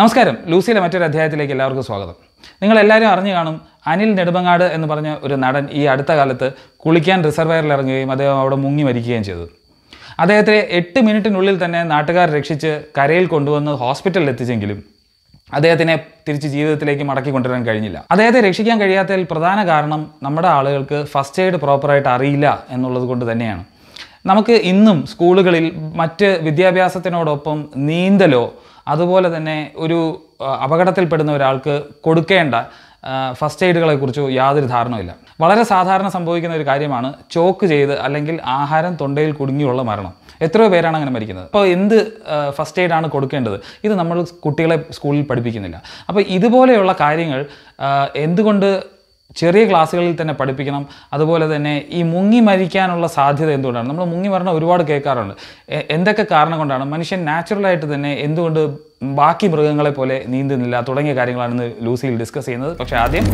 നമസ്കാരം ലൂസിയിലെ മറ്റൊരു അധ്യായത്തിലേക്ക് എല്ലാവർക്കും സ്വാഗതം നിങ്ങളെല്ലാവരും അറിഞ്ഞു കാണും അനിൽ നെടുമ്പങ്ങാട് എന്ന് പറഞ്ഞ ഒരു നടൻ ഈ അടുത്ത കാലത്ത് കുളിക്കാൻ റിസർവയറിൽ ഇറങ്ങുകയും അദ്ദേഹം അവിടെ മുങ്ങി മരിക്കുകയും ചെയ്തു അദ്ദേഹത്തെ എട്ട് മിനിറ്റിനുള്ളിൽ തന്നെ നാട്ടുകാർ രക്ഷിച്ച് കരയിൽ കൊണ്ടുവന്ന് ഹോസ്പിറ്റലിൽ എത്തിച്ചെങ്കിലും അദ്ദേഹത്തിനെ തിരിച്ച് ജീവിതത്തിലേക്ക് മടക്കി കൊണ്ടുവരാൻ കഴിഞ്ഞില്ല അദ്ദേഹത്തെ രക്ഷിക്കാൻ കഴിയാത്തതിൽ പ്രധാന കാരണം നമ്മുടെ ആളുകൾക്ക് ഫസ്റ്റ് എയ്ഡ് പ്രോപ്പറായിട്ട് അറിയില്ല എന്നുള്ളത് കൊണ്ട് തന്നെയാണ് നമുക്ക് ഇന്നും സ്കൂളുകളിൽ മറ്റ് വിദ്യാഭ്യാസത്തിനോടൊപ്പം നീന്തലോ അതുപോലെ തന്നെ ഒരു അപകടത്തിൽപ്പെടുന്ന ഒരാൾക്ക് കൊടുക്കേണ്ട ഫസ്റ്റ് എയ്ഡുകളെക്കുറിച്ചോ യാതൊരു ധാരണയില്ല വളരെ സാധാരണ സംഭവിക്കുന്ന ഒരു കാര്യമാണ് ചോക്ക് ചെയ്ത് അല്ലെങ്കിൽ ആഹാരം തൊണ്ടയിൽ കുടുങ്ങിയുള്ള മരണം എത്രയോ പേരാണ് അങ്ങനെ മരിക്കുന്നത് അപ്പോൾ എന്ത് ഫസ്റ്റ് എയ്ഡ് ആണ് കൊടുക്കേണ്ടത് ഇത് നമ്മൾ കുട്ടികളെ സ്കൂളിൽ പഠിപ്പിക്കുന്നില്ല അപ്പോൾ ഇതുപോലെയുള്ള കാര്യങ്ങൾ എന്തുകൊണ്ട് ചെറിയ ക്ലാസ്സുകളിൽ തന്നെ പഠിപ്പിക്കണം അതുപോലെ തന്നെ ഈ മുങ്ങി മരിക്കാനുള്ള സാധ്യത എന്തുകൊണ്ടാണ് നമ്മൾ മുങ്ങി മരണം ഒരുപാട് കേൾക്കാറുണ്ട് എന്തൊക്കെ കാരണം കൊണ്ടാണ് മനുഷ്യൻ നാച്ചുറലായിട്ട് തന്നെ എന്തുകൊണ്ട് ബാക്കി മൃഗങ്ങളെ പോലെ നീന്തുന്നില്ല തുടങ്ങിയ കാര്യങ്ങളാണ് ഇന്ന് ലൂസിയിൽ ഡിസ്കസ് ചെയ്യുന്നത് പക്ഷേ ആദ്യം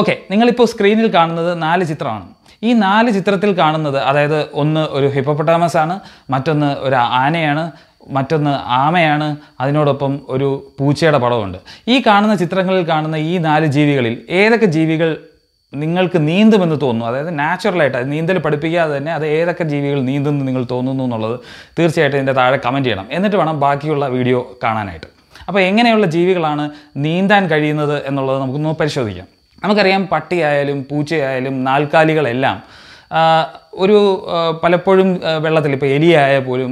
ഓക്കെ നിങ്ങളിപ്പോൾ സ്ക്രീനിൽ കാണുന്നത് നാല് ചിത്രമാണ് ഈ നാല് ചിത്രത്തിൽ കാണുന്നത് അതായത് ഒന്ന് ഒരു ഹിപ്പോപ്പട്ടാമസ് ആണ് മറ്റൊന്ന് ഒരു ആനയാണ് മറ്റൊന്ന് ആമയാണ് അതിനോടൊപ്പം ഒരു പൂച്ചയുടെ പടമുണ്ട് ഈ കാണുന്ന ചിത്രങ്ങളിൽ കാണുന്ന ഈ നാല് ജീവികളിൽ ഏതൊക്കെ ജീവികൾ നിങ്ങൾക്ക് നീന്തുമെന്ന് തോന്നുന്നു അതായത് നാച്ചുറലായിട്ട് അത് നീന്തൽ പഠിപ്പിക്കാതെ തന്നെ അത് ഏതൊക്കെ ജീവികൾ നീന്തുന്നു നിങ്ങൾ തോന്നുന്നു എന്നുള്ളത് തീർച്ചയായിട്ടും ഇതിൻ്റെ താഴെ കമൻറ്റ് ചെയ്യണം എന്നിട്ട് വേണം ബാക്കിയുള്ള വീഡിയോ കാണാനായിട്ട് അപ്പോൾ എങ്ങനെയുള്ള ജീവികളാണ് നീന്താൻ കഴിയുന്നത് എന്നുള്ളത് നമുക്കൊന്ന് പരിശോധിക്കാം നമുക്കറിയാം പട്ടിയായാലും പൂച്ചയായാലും നാൽക്കാലികളെല്ലാം ഒരു പലപ്പോഴും വെള്ളത്തിൽ ഇപ്പോൾ എലിയായ പോലും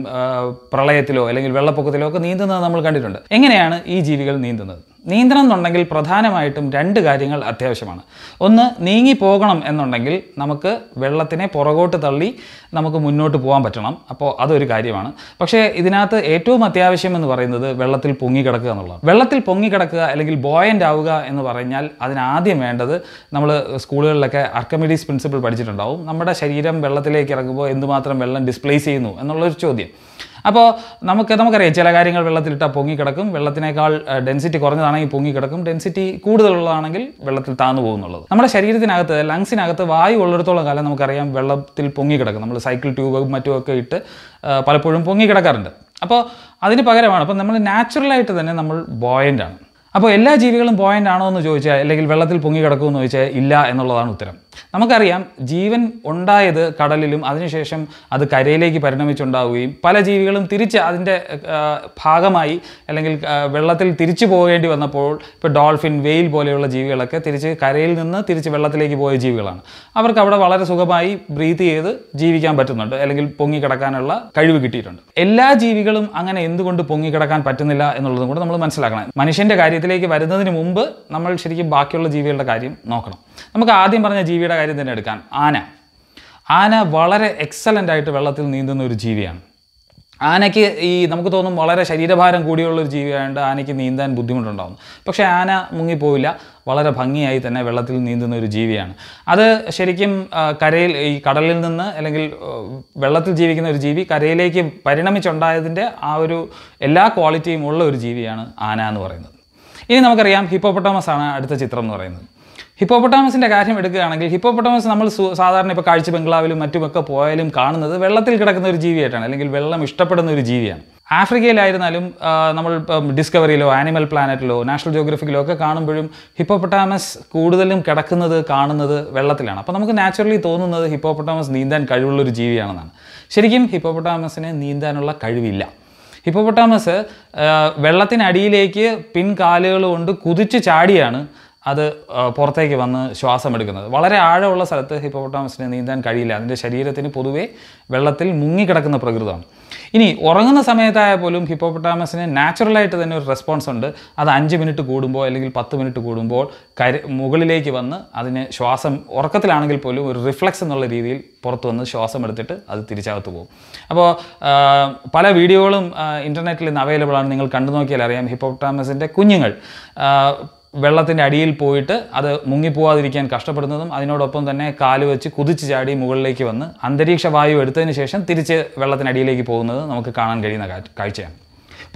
പ്രളയത്തിലോ അല്ലെങ്കിൽ വെള്ളപ്പൊക്കത്തിലോ ഒക്കെ നീന്തുന്നത് നമ്മൾ കണ്ടിട്ടുണ്ട് എങ്ങനെയാണ് ഈ ജീവികൾ നീന്തുന്നത് നീന്തണം എന്നുണ്ടെങ്കിൽ പ്രധാനമായിട്ടും രണ്ട് കാര്യങ്ങൾ അത്യാവശ്യമാണ് ഒന്ന് നീങ്ങി പോകണം എന്നുണ്ടെങ്കിൽ നമുക്ക് വെള്ളത്തിനെ പുറകോട്ട് തള്ളി നമുക്ക് മുന്നോട്ട് പോകാൻ പറ്റണം അപ്പോൾ അതൊരു കാര്യമാണ് പക്ഷേ ഇതിനകത്ത് ഏറ്റവും അത്യാവശ്യം എന്ന് പറയുന്നത് വെള്ളത്തിൽ പൊങ്ങിക്കിടക്കുക എന്നുള്ളതാണ് വെള്ളത്തിൽ പൊങ്ങിക്കിടക്കുക അല്ലെങ്കിൽ ബോയൻ്റ് ആവുക എന്ന് പറഞ്ഞാൽ അതിനാദ്യം വേണ്ടത് നമ്മൾ സ്കൂളുകളിലൊക്കെ അർക്കമിഡീസ് പ്രിൻസിപ്പിൾ പഠിച്ചിട്ടുണ്ടാവും നമ്മുടെ ശരീരം വെള്ളത്തിലേക്ക് ഇറങ്ങുമ്പോൾ എന്തുമാത്രം വെള്ളം ഡിസ്പ്ലേസ് ചെയ്യുന്നു എന്നുള്ളൊരു ചോദ്യം അപ്പോൾ നമുക്ക് നമുക്കറിയാം ചില കാര്യങ്ങൾ വെള്ളത്തിലിട്ടാൽ പൊങ്ങിക്കിടക്കും വെള്ളത്തിനേക്കാൾ ഡെൻസിറ്റി കുറഞ്ഞതാണെങ്കിൽ പൊങ്ങിക്കിടക്കും ഡെൻസിറ്റി കൂടുതലുള്ളതാണെങ്കിൽ വെള്ളത്തിൽ താന്നു പോകുന്നുള്ളത് നമ്മുടെ ശരീരത്തിനകത്ത് ലങ്സിനകത്ത് വായു ഉള്ളിടത്തോളം കാലം നമുക്കറിയാം വെള്ളത്തിൽ പൊങ്ങിക്കിടക്കും നമ്മൾ സൈക്കിൾ ട്യൂബും ഒക്കെ ഇട്ട് പലപ്പോഴും പൊങ്ങിക്കിടക്കാറുണ്ട് അപ്പോൾ അതിന് പകരമാണ് അപ്പോൾ നമ്മൾ നാച്ചുറലായിട്ട് തന്നെ നമ്മൾ ബോയൻ്റാണ് അപ്പോൾ എല്ലാ ജീവികളും ബോയൻ്റ് ആണോ എന്ന് ചോദിച്ചാൽ അല്ലെങ്കിൽ വെള്ളത്തിൽ പൊങ്ങി കിടക്കുമെന്ന് ചോദിച്ചാൽ ഇല്ല എന്നുള്ളതാണ് ഉത്തരം നമുക്കറിയാം ജീവൻ ഉണ്ടായത് കടലിലും അതിനുശേഷം അത് കരയിലേക്ക് പരിണമിച്ചുണ്ടാവുകയും പല ജീവികളും തിരിച്ച് അതിൻ്റെ ഭാഗമായി അല്ലെങ്കിൽ വെള്ളത്തിൽ തിരിച്ചു പോകേണ്ടി വന്നപ്പോൾ ഇപ്പോൾ ഡോൾഫിൻ വെയിൽ പോലെയുള്ള ജീവികളൊക്കെ തിരിച്ച് കരയിൽ നിന്ന് തിരിച്ച് വെള്ളത്തിലേക്ക് പോയ ജീവികളാണ് അവർക്ക് അവിടെ വളരെ സുഖമായി ബ്രീത്ത് ചെയ്ത് ജീവിക്കാൻ പറ്റുന്നുണ്ട് അല്ലെങ്കിൽ പൊങ്ങിക്കിടക്കാനുള്ള കഴിവ് കിട്ടിയിട്ടുണ്ട് എല്ലാ ജീവികളും അങ്ങനെ എന്തുകൊണ്ട് പൊങ്ങിക്കിടക്കാൻ പറ്റുന്നില്ല എന്നുള്ളതും കൂടെ നമ്മൾ മനസ്സിലാക്കണം മനുഷ്യൻ്റെ കാര്യത്തിലേക്ക് വരുന്നതിന് മുമ്പ് നമ്മൾ ശരിക്കും ബാക്കിയുള്ള ജീവികളുടെ കാര്യം നോക്കണം നമുക്ക് ആദ്യം പറഞ്ഞ ജീവിയുടെ കാര്യം തന്നെ എടുക്കാൻ ആന ആന വളരെ എക്സലൻ്റ് ആയിട്ട് വെള്ളത്തിൽ നീന്തുന്ന ഒരു ജീവിയാണ് ആനയ്ക്ക് ഈ നമുക്ക് തോന്നും വളരെ ശരീരഭാരം കൂടിയുള്ളൊരു ജീവിയായതുകൊണ്ട് ആനയ്ക്ക് നീന്താൻ ബുദ്ധിമുട്ടുണ്ടാകും പക്ഷേ ആന മുങ്ങിപ്പോയില്ല വളരെ ഭംഗിയായി തന്നെ വെള്ളത്തിൽ നീന്തുന്ന ഒരു ജീവിയാണ് അത് ശരിക്കും കരയിൽ ഈ കടലിൽ നിന്ന് അല്ലെങ്കിൽ വെള്ളത്തിൽ ജീവിക്കുന്ന ഒരു ജീവി കരയിലേക്ക് പരിണമിച്ചുണ്ടായതിൻ്റെ ആ ഒരു എല്ലാ ക്വാളിറ്റിയും ഉള്ള ഒരു ജീവിയാണ് ആന എന്ന് പറയുന്നത് ഇനി നമുക്കറിയാം ഹിപ്പോപ്പൊട്ടാമസ് ആണ് അടുത്ത ചിത്രം എന്ന് പറയുന്നത് ഹിപ്പോപ്പൊട്ടാമസിൻ്റെ കാര്യം എടുക്കുകയാണെങ്കിൽ ഹിപ്പോപ്പൊട്ടാമസ് നമ്മൾ സാധാരണ ഇപ്പോൾ കാഴ്ച ബംഗ്ലാവിലും മറ്റുമൊക്കെ പോയാലും കാണുന്നത് വെള്ളത്തിൽ കിടക്കുന്ന ഒരു ജീവിയായിട്ടാണ് അല്ലെങ്കിൽ വെള്ളം ഇഷ്ടപ്പെടുന്ന ഒരു ജീവിയാണ് ആഫ്രിക്കയിലായിരുന്നാലും നമ്മൾ ഡിസ്കവറിയിലോ ആനിമൽ പ്ലാനറ്റിലോ നാഷണൽ ജോഗ്രഫിക്കിലോ ഒക്കെ കാണുമ്പോഴും ഹിപ്പോപ്പൊട്ടാമസ് കൂടുതലും കിടക്കുന്നത് കാണുന്നത് വെള്ളത്തിലാണ് അപ്പോൾ നമുക്ക് നാച്ചുറലി തോന്നുന്നത് ഹിപ്പോപ്പൊട്ടാമസ് നീന്താൻ കഴിവുള്ളൊരു ജീവിയാണെന്നാണ് ശരിക്കും ഹിപ്പോപ്പൊട്ടാമസിന് നീന്താനുള്ള കഴിവില്ല ഹിപ്പോപ്പൊട്ടാമസ് വെള്ളത്തിനടിയിലേക്ക് പിൻകാലുകൾ കൊണ്ട് കുതിച്ചു ചാടിയാണ് അത് പുറത്തേക്ക് വന്ന് ശ്വാസം എടുക്കുന്നത് വളരെ ആഴമുള്ള സ്ഥലത്ത് ഹിപ്പോപ്പൊട്ടാമസിന് നീന്താൻ കഴിയില്ല അതിൻ്റെ ശരീരത്തിന് പൊതുവേ വെള്ളത്തിൽ മുങ്ങിക്കിടക്കുന്ന പ്രകൃതമാണ് ഇനി ഉറങ്ങുന്ന സമയത്തായ പോലും ഹിപ്പോപ്പൊട്ടാമസിന് നാച്ചുറലായിട്ട് തന്നെ ഒരു റെസ്പോൺസ് ഉണ്ട് അത് അഞ്ച് മിനിറ്റ് കൂടുമ്പോൾ അല്ലെങ്കിൽ പത്ത് മിനിറ്റ് കൂടുമ്പോൾ കരി മുകളിലേക്ക് വന്ന് അതിന് ശ്വാസം ഉറക്കത്തിലാണെങ്കിൽ പോലും ഒരു റിഫ്ലക്സ് എന്നുള്ള രീതിയിൽ പുറത്ത് വന്ന് ശ്വാസം എടുത്തിട്ട് അത് തിരിച്ചകത്ത് പോകും അപ്പോൾ പല വീഡിയോകളും ഇൻ്റർനെറ്റിൽ നിന്ന് അവൈലബിൾ ആണ് നിങ്ങൾ കണ്ടു നോക്കിയാൽ അറിയാം ഹിപ്പോപ്പൊട്ടാമസിൻ്റെ കുഞ്ഞുങ്ങൾ വെള്ളത്തിൻ്റെ അടിയിൽ പോയിട്ട് അത് മുങ്ങിപ്പോവാതിരിക്കാൻ കഷ്ടപ്പെടുന്നതും അതിനോടൊപ്പം തന്നെ കാല് വെച്ച് കുതിച്ചു ചാടി മുകളിലേക്ക് വന്ന് അന്തരീക്ഷ വായു എടുത്തതിന് ശേഷം തിരിച്ച് വെള്ളത്തിനടിയിലേക്ക് പോകുന്നത് നമുക്ക് കാണാൻ കഴിയുന്ന കാഴ്ചയാണ്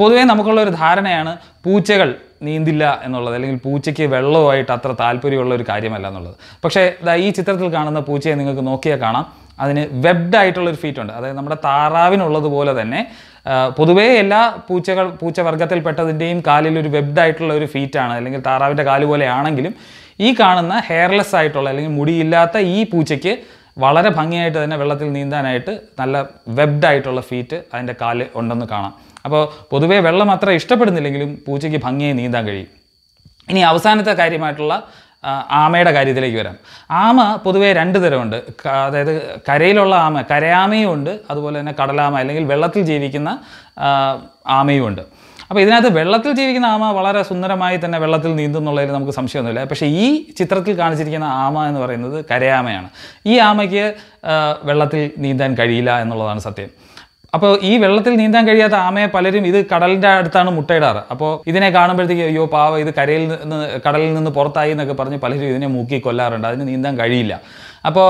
പൊതുവേ നമുക്കുള്ള ഒരു ധാരണയാണ് പൂച്ചകൾ നീന്തില്ല എന്നുള്ളത് അല്ലെങ്കിൽ പൂച്ചയ്ക്ക് വെള്ളവുമായിട്ട് അത്ര താല്പര്യമുള്ള ഒരു കാര്യമല്ല എന്നുള്ളത് പക്ഷേ ഈ ചിത്രത്തിൽ കാണുന്ന പൂച്ചയെ നിങ്ങൾക്ക് നോക്കിയാൽ കാണാം അതിന് വെബ്ഡ് ആയിട്ടുള്ളൊരു ഫീറ്റ് ഉണ്ട് അതായത് നമ്മുടെ താറാവിനുള്ളതുപോലെ തന്നെ പൊതുവേ എല്ലാ പൂച്ചകൾ പൂച്ചവർഗത്തിൽപ്പെട്ടതിൻ്റെയും കാലിൽ ഒരു വെബ്ഡ് ആയിട്ടുള്ള ഒരു ഫീറ്റാണ് അല്ലെങ്കിൽ താറാവിൻ്റെ കാല് പോലെയാണെങ്കിലും ഈ കാണുന്ന ഹെയർലെസ് ആയിട്ടുള്ള അല്ലെങ്കിൽ മുടിയില്ലാത്ത ഈ പൂച്ചയ്ക്ക് വളരെ ഭംഗിയായിട്ട് തന്നെ വെള്ളത്തിൽ നീന്താനായിട്ട് നല്ല വെബ്ഡ് ആയിട്ടുള്ള ഫീറ്റ് അതിൻ്റെ കാല് ഉണ്ടെന്ന് കാണാം അപ്പോൾ പൊതുവേ വെള്ളം അത്ര ഇഷ്ടപ്പെടുന്നില്ലെങ്കിലും പൂച്ചയ്ക്ക് ഭംഗിയായി നീന്താൻ കഴിയും ഇനി അവസാനത്തെ കാര്യമായിട്ടുള്ള ആമയുടെ കാര്യത്തിലേക്ക് വരാം ആമ പൊതുവേ രണ്ട് തരമുണ്ട് അതായത് കരയിലുള്ള ആമ കരയാമയും ഉണ്ട് അതുപോലെ തന്നെ കടലാമ അല്ലെങ്കിൽ വെള്ളത്തിൽ ജീവിക്കുന്ന ആമയും ഉണ്ട് അപ്പോൾ ഇതിനകത്ത് വെള്ളത്തിൽ ജീവിക്കുന്ന ആമ വളരെ സുന്ദരമായി തന്നെ വെള്ളത്തിൽ എന്നുള്ളതിൽ നമുക്ക് സംശയമൊന്നുമില്ല പക്ഷേ ഈ ചിത്രത്തിൽ കാണിച്ചിരിക്കുന്ന ആമ എന്ന് പറയുന്നത് കരയാമയാണ് ഈ ആമയ്ക്ക് വെള്ളത്തിൽ നീന്താൻ കഴിയില്ല എന്നുള്ളതാണ് സത്യം അപ്പോൾ ഈ വെള്ളത്തിൽ നീന്താൻ കഴിയാത്ത ആമയെ പലരും ഇത് കടലിൻ്റെ അടുത്താണ് മുട്ടയിടാറ് അപ്പോൾ ഇതിനെ കാണുമ്പോഴത്തേക്ക് അയ്യോ പാവ ഇത് കരയിൽ നിന്ന് കടലിൽ നിന്ന് പുറത്തായി എന്നൊക്കെ പറഞ്ഞ് പലരും ഇതിനെ മൂക്കി കൊല്ലാറുണ്ട് അതിന് നീന്താൻ കഴിയില്ല അപ്പോൾ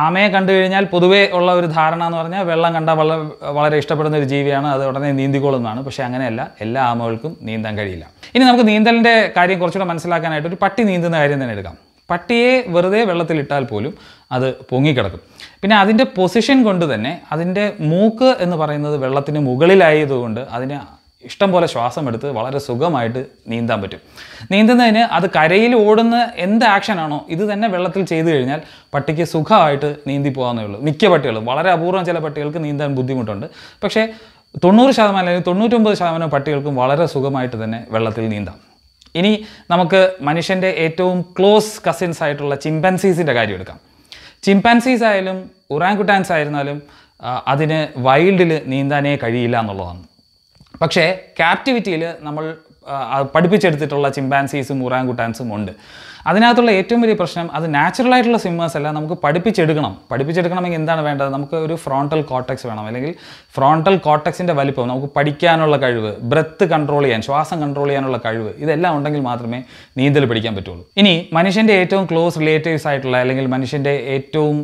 ആമയെ കണ്ടു കഴിഞ്ഞാൽ പൊതുവേ ഉള്ള ഒരു ധാരണ എന്ന് പറഞ്ഞാൽ വെള്ളം കണ്ടാൽ വളരെ വളരെ ഇഷ്ടപ്പെടുന്ന ഒരു ജീവിയാണ് അത് ഉടനെ നീന്തിക്കോളുന്നതാണ് പക്ഷേ അങ്ങനെയല്ല എല്ലാ ആമകൾക്കും നീന്താൻ കഴിയില്ല ഇനി നമുക്ക് നീന്തലിൻ്റെ കാര്യം കുറച്ചുകൂടെ മനസ്സിലാക്കാനായിട്ട് ഒരു പട്ടി നീന്തുന്ന കാര്യം തന്നെ എടുക്കാം പട്ടിയെ വെറുതെ വെള്ളത്തിലിട്ടാൽ പോലും അത് പൊങ്ങിക്കിടക്കും പിന്നെ അതിൻ്റെ പൊസിഷൻ കൊണ്ട് തന്നെ അതിൻ്റെ മൂക്ക് എന്ന് പറയുന്നത് വെള്ളത്തിന് മുകളിലായതുകൊണ്ട് അതിന് ഇഷ്ടം പോലെ ശ്വാസം എടുത്ത് വളരെ സുഖമായിട്ട് നീന്താൻ പറ്റും നീന്തുന്നതിന് അത് കരയിൽ ഓടുന്ന എന്ത് ആക്ഷനാണോ ഇത് തന്നെ വെള്ളത്തിൽ ചെയ്തു കഴിഞ്ഞാൽ പട്ടിക്ക് സുഖമായിട്ട് നീന്തി പോകാമെന്നേ ഉള്ളൂ മിക്ക പട്ടികളും വളരെ അപൂർവം ചില പട്ടികൾക്ക് നീന്താൻ ബുദ്ധിമുട്ടുണ്ട് പക്ഷേ തൊണ്ണൂറ് ശതമാനം അല്ലെങ്കിൽ തൊണ്ണൂറ്റൊമ്പത് ശതമാനം പട്ടികൾക്കും വളരെ സുഖമായിട്ട് തന്നെ വെള്ളത്തിൽ നീന്താം ഇനി നമുക്ക് മനുഷ്യൻ്റെ ഏറ്റവും ക്ലോസ് കസിൻസ് ആയിട്ടുള്ള ചിമ്പൻസീസിൻ്റെ കാര്യം എടുക്കാം ചിമ്പാൻസീസ് ആയാലും ഉറാങ്കുട്ടാൻസ് ആയിരുന്നാലും അതിന് വൈൽഡിൽ നീന്താനേ കഴിയില്ല എന്നുള്ളതാണ് പക്ഷേ ക്യാപ്റ്റിവിറ്റിയിൽ നമ്മൾ പഠിപ്പിച്ചെടുത്തിട്ടുള്ള ചിമ്പാൻസീസും ഉറാങ്കുട്ടാൻസും ഉണ്ട് അതിനകത്തുള്ള ഏറ്റവും വലിയ പ്രശ്നം അത് നാച്ചുറൽ ആയിട്ടുള്ള സ്വിമ്മേഴ്സ് അല്ല നമുക്ക് പഠിപ്പിച്ചെടുക്കണം പഠിപ്പിച്ചെടുക്കണമെങ്കിൽ എന്താണ് വേണ്ടത് നമുക്ക് ഒരു ഫ്രോണ്ടൽ കോട്ടക്സ് വേണം അല്ലെങ്കിൽ ഫ്രോണ്ടൽ കോട്ടക്സിൻ്റെ വലിപ്പം നമുക്ക് പഠിക്കാനുള്ള കഴിവ് ബ്രത്ത് കൺട്രോൾ ചെയ്യാൻ ശ്വാസം കൺട്രോൾ ചെയ്യാനുള്ള കഴിവ് ഇതെല്ലാം ഉണ്ടെങ്കിൽ മാത്രമേ നീന്തൽ പഠിക്കാൻ പറ്റുള്ളൂ ഇനി മനുഷ്യൻ്റെ ഏറ്റവും ക്ലോസ് റിലേറ്റീവ്സ് ആയിട്ടുള്ള അല്ലെങ്കിൽ മനുഷ്യൻ്റെ ഏറ്റവും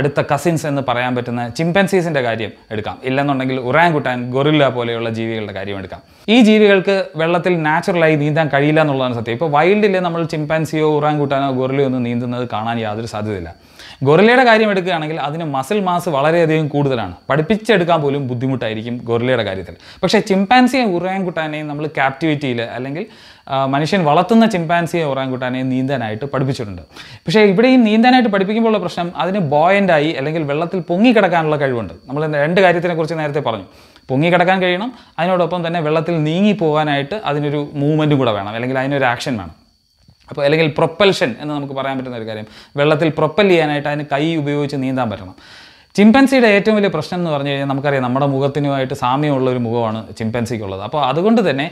അടുത്ത കസിൻസ് എന്ന് പറയാൻ പറ്റുന്ന ചിമ്പൻസീസിൻ്റെ കാര്യം എടുക്കാം ഇല്ലെന്നുണ്ടെങ്കിൽ കുട്ടാൻ ഗൊറില്ല പോലെയുള്ള ജീവികളുടെ കാര്യം എടുക്കാം ഈ ജീവികൾക്ക് വെള്ളത്തിൽ നാച്ചുറലായി നീന്താൻ കഴിയില്ല എന്നുള്ളതാണ് സത്യം ഇപ്പോൾ വൈൽഡിൽ നമ്മൾ ചിമ്പാൻസിയോ ഊറാൻകൂട്ടാനോ ഗൊറിലയോ ഒന്നും നീന്തുന്നത് കാണാൻ യാതൊരു സാധ്യതയില്ല ഗൊറിലയുടെ കാര്യം എടുക്കുകയാണെങ്കിൽ അതിന് മസിൽ മാസ് വളരെയധികം കൂടുതലാണ് പഠിപ്പിച്ചെടുക്കാൻ പോലും ബുദ്ധിമുട്ടായിരിക്കും ഗൊറിലയുടെ കാര്യത്തിൽ പക്ഷേ ചിമ്പാൻസിയെ ഉറാൻകുട്ടാനെയും നമ്മൾ ക്യാപ്റ്റിവിറ്റിയിൽ അല്ലെങ്കിൽ മനുഷ്യൻ വളർത്തുന്ന ചിമ്പാൻസിയെ ഉറാൻകുട്ടാനെ നീന്താനായിട്ട് പഠിപ്പിച്ചിട്ടുണ്ട് പക്ഷേ ഇവിടെ ഈ നീന്താനായിട്ട് പഠിപ്പിക്കുമ്പോഴുള്ള പ്രശ്നം അതിന് ബോയൻ്റായി അല്ലെങ്കിൽ വെള്ളത്തിൽ പൊങ്ങിക്കിടക്കാനുള്ള കഴിവുണ്ട് നമ്മൾ രണ്ട് കാര്യത്തിനെക്കുറിച്ച് നേരത്തെ പറഞ്ഞു പൊങ്ങിക്കിടക്കാൻ കഴിയണം അതിനോടൊപ്പം തന്നെ വെള്ളത്തിൽ നീങ്ങി പോകാനായിട്ട് അതിനൊരു മൂവ്മെൻറ്റും കൂടെ വേണം അല്ലെങ്കിൽ അതിനൊരു ആക്ഷൻ വേണം അപ്പോൾ അല്ലെങ്കിൽ പ്രൊപ്പൽഷൻ എന്ന് നമുക്ക് പറയാൻ പറ്റുന്ന ഒരു കാര്യം വെള്ളത്തിൽ പ്രൊപ്പൽ ചെയ്യാനായിട്ട് അതിന് കൈ ഉപയോഗിച്ച് നീന്താൻ പറ്റണം ചിമ്പൻസിയുടെ ഏറ്റവും വലിയ പ്രശ്നം എന്ന് പറഞ്ഞു കഴിഞ്ഞാൽ നമുക്കറിയാം നമ്മുടെ മുഖത്തിനുമായിട്ട് സാമ്യമുള്ള ഒരു മുഖമാണ് ചിമ്പൻസിക്കുള്ളത് അപ്പോൾ അതുകൊണ്ട് തന്നെ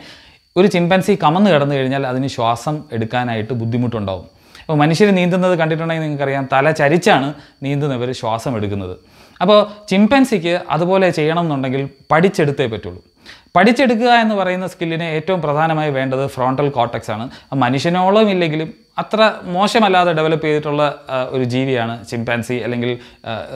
ഒരു ചിമ്പൻസി കമന്ന് കിടന്നു കഴിഞ്ഞാൽ അതിന് ശ്വാസം എടുക്കാനായിട്ട് ബുദ്ധിമുട്ടുണ്ടാവും അപ്പോൾ മനുഷ്യർ നീന്തുന്നത് കണ്ടിട്ടുണ്ടെങ്കിൽ നിങ്ങൾക്കറിയാം തല ചരിച്ചാണ് നീന്തുന്നവർ ശ്വാസം എടുക്കുന്നത് അപ്പോൾ ചിമ്പൻസിക്ക് അതുപോലെ ചെയ്യണം എന്നുണ്ടെങ്കിൽ പഠിച്ചെടുത്തേ പറ്റുള്ളൂ പഠിച്ചെടുക്കുക എന്ന് പറയുന്ന സ്കില്ലിന് ഏറ്റവും പ്രധാനമായി വേണ്ടത് ഫ്രോണ്ടൽ കോട്ടക്സ് ആണ് മനുഷ്യനോളം ഇല്ലെങ്കിലും അത്ര മോശമല്ലാതെ ഡെവലപ്പ് ചെയ്തിട്ടുള്ള ഒരു ജീവിയാണ് ചിമ്പാൻസി അല്ലെങ്കിൽ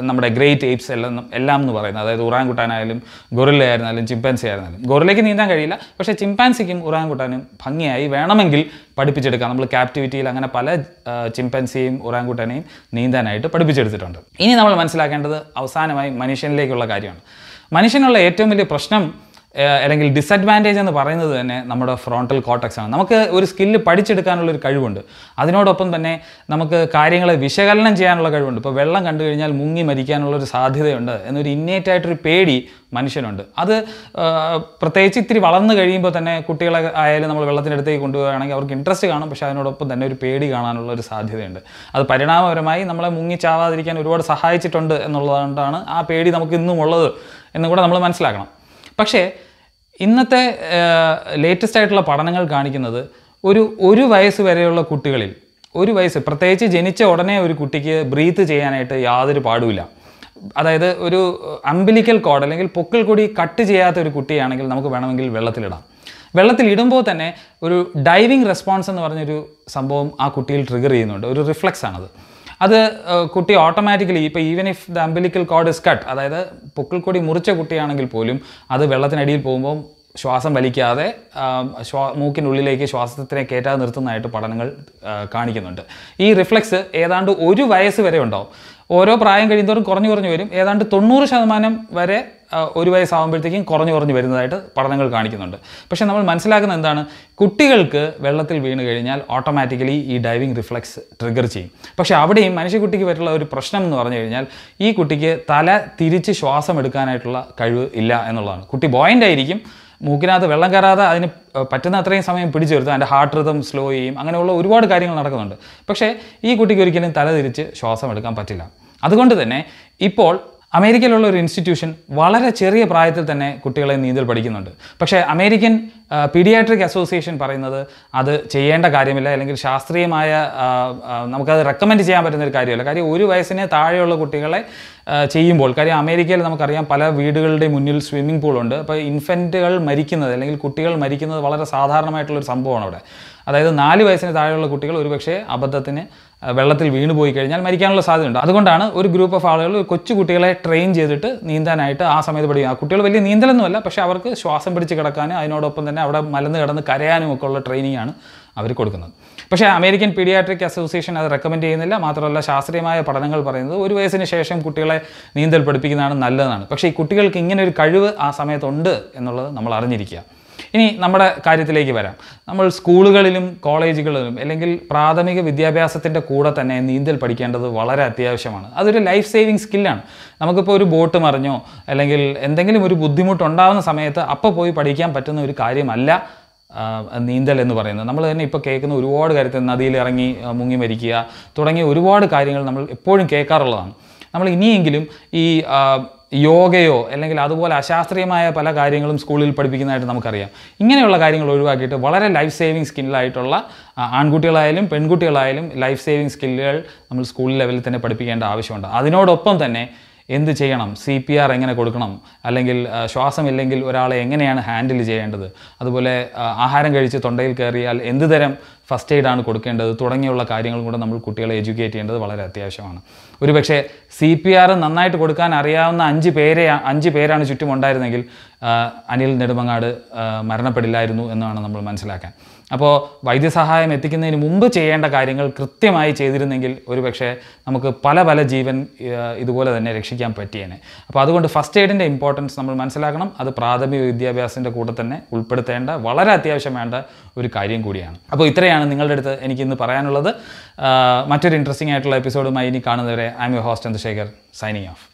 നമ്മുടെ ഗ്രേറ്റ് എയ്പ്സ് എല്ലാം എല്ലാം എന്ന് പറയുന്നത് അതായത് ഉറാൻകുട്ടാനായാലും ഗൊറില്ല ആയിരുന്നാലും ചിമ്പാൻസി ആയിരുന്നാലും ഗൊറില്ലയ്ക്ക് നീന്താൻ കഴിയില്ല പക്ഷേ ചിമ്പാൻസിക്കും ഉറാൻകുട്ടാനും ഭംഗിയായി വേണമെങ്കിൽ പഠിപ്പിച്ചെടുക്കാം നമ്മൾ ക്യാപ്റ്റിവിറ്റിയിൽ അങ്ങനെ പല ചിമ്പാൻസിയെയും ഉറാൻകുട്ടാനെയും നീന്താനായിട്ട് പഠിപ്പിച്ചെടുത്തിട്ടുണ്ട് ഇനി നമ്മൾ മനസ്സിലാക്കേണ്ടത് അവസാനമായി മനുഷ്യനിലേക്കുള്ള കാര്യമാണ് മനുഷ്യനുള്ള ഏറ്റവും വലിയ പ്രശ്നം അല്ലെങ്കിൽ ഡിസഡ്വാൻറ്റേജ് എന്ന് പറയുന്നത് തന്നെ നമ്മുടെ ഫ്രോണ്ടൽ കോട്ടക്സ് ആണ് നമുക്ക് ഒരു സ്കില്ല് പഠിച്ചെടുക്കാനുള്ള ഒരു കഴിവുണ്ട് അതിനോടൊപ്പം തന്നെ നമുക്ക് കാര്യങ്ങളെ വിശകലനം ചെയ്യാനുള്ള കഴിവുണ്ട് ഇപ്പോൾ വെള്ളം കണ്ടു കഴിഞ്ഞാൽ മുങ്ങി മരിക്കാനുള്ള ഒരു സാധ്യതയുണ്ട് എന്നൊരു ഇന്നേറ്റായിട്ടൊരു പേടി മനുഷ്യനുണ്ട് അത് പ്രത്യേകിച്ച് ഇത്തിരി വളർന്നു കഴിയുമ്പോൾ തന്നെ കുട്ടികളെ ആയാലും നമ്മൾ അടുത്തേക്ക് കൊണ്ടുപോവുകയാണെങ്കിൽ അവർക്ക് ഇൻട്രസ്റ്റ് കാണും പക്ഷേ അതിനോടൊപ്പം തന്നെ ഒരു പേടി കാണാനുള്ള ഒരു സാധ്യതയുണ്ട് അത് പരിണാമപരമായി നമ്മളെ മുങ്ങി ചാവാതിരിക്കാൻ ഒരുപാട് സഹായിച്ചിട്ടുണ്ട് എന്നുള്ളതുകൊണ്ടാണ് ആ പേടി നമുക്ക് ഇന്നും ഉള്ളത് എന്നും കൂടെ നമ്മൾ മനസ്സിലാക്കണം പക്ഷേ ഇന്നത്തെ ലേറ്റസ്റ്റ് ആയിട്ടുള്ള പഠനങ്ങൾ കാണിക്കുന്നത് ഒരു ഒരു വയസ്സ് വരെയുള്ള കുട്ടികളിൽ ഒരു വയസ്സ് പ്രത്യേകിച്ച് ജനിച്ച ഉടനെ ഒരു കുട്ടിക്ക് ബ്രീത്ത് ചെയ്യാനായിട്ട് യാതൊരു പാടുമില്ല അതായത് ഒരു അമ്പിലിക്കൽ കോഡ് അല്ലെങ്കിൽ പൊക്കൽ കൂടി കട്ട് ചെയ്യാത്ത ഒരു കുട്ടിയാണെങ്കിൽ നമുക്ക് വേണമെങ്കിൽ വെള്ളത്തിലിടാം വെള്ളത്തിൽ ഇടുമ്പോൾ തന്നെ ഒരു ഡൈവിങ് റെസ്പോൺസ് എന്ന് പറഞ്ഞൊരു സംഭവം ആ കുട്ടിയിൽ ട്രിഗർ ചെയ്യുന്നുണ്ട് ഒരു റിഫ്ലക്സ് ആണത് അത് കുട്ടി ഓട്ടോമാറ്റിക്കലി ഇപ്പോൾ even if the umbilical cord is cut അതായത് കൊടി മുറിച്ച കുട്ടിയാണെങ്കിൽ പോലും അത് വെള്ളത്തിനടിയിൽ പോകുമ്പോൾ ശ്വാസം വലിക്കാതെ ശ്വാ മൂക്കിനുള്ളിലേക്ക് ശ്വാസത്തിനെ കയറ്റാതെ നിർത്തുന്നതായിട്ട് പഠനങ്ങൾ കാണിക്കുന്നുണ്ട് ഈ റിഫ്ലക്സ് ഏതാണ്ട് ഒരു വയസ്സ് വരെ ഉണ്ടാവും ഓരോ പ്രായം കഴിയുന്നതോറും കുറഞ്ഞു കുറഞ്ഞു വരും ഏതാണ്ട് തൊണ്ണൂറ് ശതമാനം വരെ ഒരു വയസ്സാകുമ്പോഴത്തേക്കും കുറഞ്ഞു കുറഞ്ഞു വരുന്നതായിട്ട് പഠനങ്ങൾ കാണിക്കുന്നുണ്ട് പക്ഷേ നമ്മൾ മനസ്സിലാക്കുന്ന എന്താണ് കുട്ടികൾക്ക് വെള്ളത്തിൽ വീണ് കഴിഞ്ഞാൽ ഓട്ടോമാറ്റിക്കലി ഈ ഡൈവിങ് റിഫ്ലക്സ് ട്രിഗർ ചെയ്യും പക്ഷേ അവിടെയും മനുഷ്യക്കുട്ടിക്ക് പറ്റുള്ള ഒരു പ്രശ്നം എന്ന് പറഞ്ഞു കഴിഞ്ഞാൽ ഈ കുട്ടിക്ക് തല തിരിച്ച് ശ്വാസം എടുക്കാനായിട്ടുള്ള കഴിവ് ഇല്ല എന്നുള്ളതാണ് കുട്ടി ബോയിൻ്റ് ആയിരിക്കും മൂക്കിനകത്ത് വെള്ളം കയറാതെ അതിന് പറ്റുന്ന അത്രയും സമയം പിടിച്ചു വരുത്തും അതിൻ്റെ ഹാർട്ട് റിതം സ്ലോ ചെയ്യും അങ്ങനെയുള്ള ഒരുപാട് കാര്യങ്ങൾ നടക്കുന്നുണ്ട് പക്ഷേ ഈ കുട്ടിക്ക് ഒരിക്കലും തലതിരിച്ച് ശ്വാസം എടുക്കാൻ പറ്റില്ല അതുകൊണ്ട് തന്നെ ഇപ്പോൾ അമേരിക്കയിലുള്ള ഒരു ഇൻസ്റ്റിറ്റ്യൂഷൻ വളരെ ചെറിയ പ്രായത്തിൽ തന്നെ കുട്ടികളെ നീന്തൽ പഠിക്കുന്നുണ്ട് പക്ഷേ അമേരിക്കൻ പീഡിയാട്രിക് അസോസിയേഷൻ പറയുന്നത് അത് ചെയ്യേണ്ട കാര്യമില്ല അല്ലെങ്കിൽ ശാസ്ത്രീയമായ നമുക്കത് റെക്കമെൻഡ് ചെയ്യാൻ പറ്റുന്ന ഒരു കാര്യമല്ല കാര്യം ഒരു വയസ്സിന് താഴെയുള്ള കുട്ടികളെ ചെയ്യുമ്പോൾ കാര്യം അമേരിക്കയിൽ നമുക്കറിയാം പല വീടുകളുടെ മുന്നിൽ സ്വിമ്മിംഗ് പൂളുണ്ട് അപ്പോൾ ഇൻഫൻറ്റുകൾ മരിക്കുന്നത് അല്ലെങ്കിൽ കുട്ടികൾ മരിക്കുന്നത് വളരെ സാധാരണമായിട്ടുള്ളൊരു സംഭവമാണ് അവിടെ അതായത് നാല് വയസ്സിന് താഴെയുള്ള കുട്ടികൾ ഒരുപക്ഷെ അബദ്ധത്തിന് വെള്ളത്തിൽ വീണ് പോയി കഴിഞ്ഞാൽ മരിക്കാനുള്ള സാധ്യതയുണ്ട് അതുകൊണ്ടാണ് ഒരു ഗ്രൂപ്പ് ഓഫ് ആളുകൾ കൊച്ചു കുട്ടികളെ ട്രെയിൻ ചെയ്തിട്ട് നീന്താനായിട്ട് ആ സമയത്ത് പഠിക്കുന്നത് കുട്ടികൾ വലിയ നീന്തലൊന്നുമല്ല പക്ഷേ അവർക്ക് ശ്വാസം പിടിച്ച് കിടക്കാനും അതിനോടൊപ്പം തന്നെ അവിടെ മലന്ന് കിടന്ന് കരയാനും ഒക്കെ ഉള്ള ട്രെയിനിങ് ആണ് അവർ കൊടുക്കുന്നത് പക്ഷേ അമേരിക്കൻ പീഡിയാട്രിക് അസോസിയേഷൻ അത് റെക്കമെൻഡ് ചെയ്യുന്നില്ല മാത്രമല്ല ശാസ്ത്രീയമായ പഠനങ്ങൾ പറയുന്നത് ഒരു വയസ്സിന് ശേഷം കുട്ടികളെ നീന്തൽ പഠിപ്പിക്കുന്നതാണ് നല്ലതാണ് പക്ഷേ ഈ കുട്ടികൾക്ക് ഇങ്ങനെ ഒരു കഴിവ് ആ സമയത്തുണ്ട് എന്നുള്ളത് നമ്മൾ അറിഞ്ഞിരിക്കുക ഇനി നമ്മുടെ കാര്യത്തിലേക്ക് വരാം നമ്മൾ സ്കൂളുകളിലും കോളേജുകളിലും അല്ലെങ്കിൽ പ്രാഥമിക വിദ്യാഭ്യാസത്തിൻ്റെ കൂടെ തന്നെ നീന്തൽ പഠിക്കേണ്ടത് വളരെ അത്യാവശ്യമാണ് അതൊരു ലൈഫ് സേവിങ് സ്കില്ലാണ് നമുക്കിപ്പോൾ ഒരു ബോട്ട് മറിഞ്ഞോ അല്ലെങ്കിൽ എന്തെങ്കിലും ഒരു ബുദ്ധിമുട്ടുണ്ടാകുന്ന സമയത്ത് അപ്പോൾ പോയി പഠിക്കാൻ പറ്റുന്ന ഒരു കാര്യമല്ല നീന്തൽ എന്ന് പറയുന്നത് നമ്മൾ തന്നെ ഇപ്പോൾ കേൾക്കുന്ന ഒരുപാട് കാര്യത്തിൽ നദിയിൽ ഇറങ്ങി മുങ്ങി മരിക്കുക തുടങ്ങിയ ഒരുപാട് കാര്യങ്ങൾ നമ്മൾ എപ്പോഴും കേൾക്കാറുള്ളതാണ് നമ്മൾ ഇനിയെങ്കിലും ഈ യോഗയോ അല്ലെങ്കിൽ അതുപോലെ അശാസ്ത്രീയമായ പല കാര്യങ്ങളും സ്കൂളിൽ പഠിപ്പിക്കുന്നതായിട്ട് നമുക്കറിയാം ഇങ്ങനെയുള്ള കാര്യങ്ങൾ ഒഴിവാക്കിയിട്ട് വളരെ ലൈഫ് സേവിങ് സ്കില്ലായിട്ടുള്ള ആൺകുട്ടികളായാലും പെൺകുട്ടികളായാലും ലൈഫ് സേവിങ് സ്കില്ലുകൾ നമ്മൾ സ്കൂൾ ലെവലിൽ തന്നെ പഠിപ്പിക്കേണ്ട ആവശ്യമുണ്ട് അതിനോടൊപ്പം തന്നെ എന്ത് ചെയ്യണം സി പി ആർ എങ്ങനെ കൊടുക്കണം അല്ലെങ്കിൽ ശ്വാസം ഇല്ലെങ്കിൽ ഒരാളെ എങ്ങനെയാണ് ഹാൻഡിൽ ചെയ്യേണ്ടത് അതുപോലെ ആഹാരം കഴിച്ച് തൊണ്ടയിൽ കയറിയാൽ എന്ത് തരം ഫസ്റ്റ് എയ്ഡാണ് കൊടുക്കേണ്ടത് തുടങ്ങിയുള്ള കാര്യങ്ങളും കൂടെ നമ്മൾ കുട്ടികളെ എഡ്യൂക്കേറ്റ് ചെയ്യേണ്ടത് വളരെ അത്യാവശ്യമാണ് ഒരു പക്ഷേ സി പി ആർ നന്നായിട്ട് കൊടുക്കാൻ അറിയാവുന്ന അഞ്ച് പേരെ അഞ്ച് പേരാണ് ചുറ്റുമുണ്ടായിരുന്നെങ്കിൽ അനിൽ നെടുമങ്ങാട് മരണപ്പെടില്ലായിരുന്നു എന്നാണ് നമ്മൾ മനസ്സിലാക്കാൻ അപ്പോൾ വൈദ്യസഹായം എത്തിക്കുന്നതിന് മുമ്പ് ചെയ്യേണ്ട കാര്യങ്ങൾ കൃത്യമായി ചെയ്തിരുന്നെങ്കിൽ പക്ഷേ നമുക്ക് പല പല ജീവൻ ഇതുപോലെ തന്നെ രക്ഷിക്കാൻ പറ്റിയേനെ അപ്പോൾ അതുകൊണ്ട് ഫസ്റ്റ് എയ്ഡിൻ്റെ ഇമ്പോർട്ടൻസ് നമ്മൾ മനസ്സിലാക്കണം അത് പ്രാഥമിക വിദ്യാഭ്യാസത്തിൻ്റെ കൂടെ തന്നെ ഉൾപ്പെടുത്തേണ്ട വളരെ അത്യാവശ്യം വേണ്ട ഒരു കാര്യം കൂടിയാണ് അപ്പോൾ ഇത്രയാണ് നിങ്ങളുടെ അടുത്ത് എനിക്ക് ഇന്ന് പറയാനുള്ളത് മറ്റൊരു ഇൻട്രസ്റ്റിംഗ് ആയിട്ടുള്ള എപ്പിസോഡുമായി ഇനി കാണുന്നവരെ I'm your host Chandrasekhar, signing off.